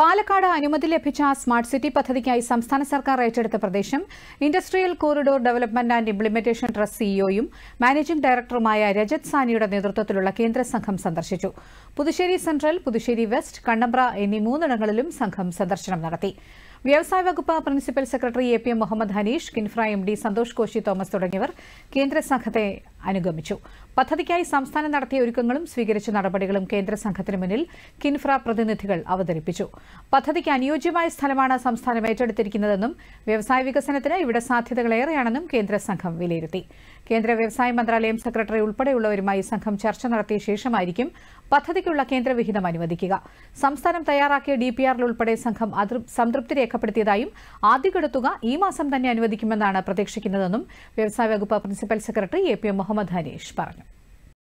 പാലക്കാട് അനുമതി ലഭിച്ച smart city പദ്ധതിക്കായി സംസ്ഥാന സർക്കാർ ഏറ്റെടുത്ത പ്രദേശം industrial corridor development and implementation trust സിഇഒയും e മാനേജിംഗ് ഡയറക്ടറുമായ രജത് സാനിയുടെ നേതൃത്വത്തിലുള്ള കേന്ദ്ര സംഘം സന്ദർശിച്ചു പുതുശ്ശേരി സെൻട്രൽ പുതുശ്ശേരി വെസ്റ്റ് കണ്ണമ്പ്ര എന്നീ മൂന്നിടങ്ങളിലും സംഘം സന്ദർശനം നടത്തി വ്യവസായ വകുപ്പ് principal secretary A P M Muhammad Hanish Kinfra M D Santhosh Koshy Thomas തുടങ്ങിയവർ കേന്ദ്ര സംഘത്തെ അനുഗമിച്ചു പദ്ധതിക്കായി സംസ്ഥാനം നടത്തിയ ഒരുക്കങ്ങളും സ്വീകരിച്ച നടപടികളും കേന്ദ്ര സംഘത്തിന് മുന്നിൽ കിൻഫ്ര പ്രതിനിധികൾ അവതരിപ്പിച്ചു പദ്ധതിക്ക് അനുയോജ്യമായ സ്ഥലമാണ് സംസ്ഥാനം ഏറ്റെടുത്തിരിക്കുന്നതെന്നും വ്യവസായ വികസനത്തിന് ഇവിടെ സാധ്യതകളേറെയാണെന്നും കേന്ദ്ര സംഘം വിലയിരുത്തി കേന്ദ്ര വ്യവസായ മന്ത്രാലയം സെക്രട്ടറി ഉൾപ്പെടെയുള്ളവരുമായി സംഘം ചർച്ച നടത്തിയ ശേഷമായിരിക്കും പദ്ധതിക്കുള്ള കേന്ദ്രവിഹിതം അനുവദിക്കുക സംസ്ഥാനം തയ്യാറാക്കിയ ഡി പി ആറിൽ ഉൾപ്പെടെ സംഘം സംതൃപ്തി രേഖപ്പെടുത്തിയതായും ആദ്യഘട്ട തുക ഈ മാസം തന്നെ അനുവദിക്കുമെന്നാണ് പ്രതീക്ഷിക്കുന്നതെന്നും വ്യവസായ വകുപ്പ് principal secretary A P M Muhammad Hanish പറഞ്ഞു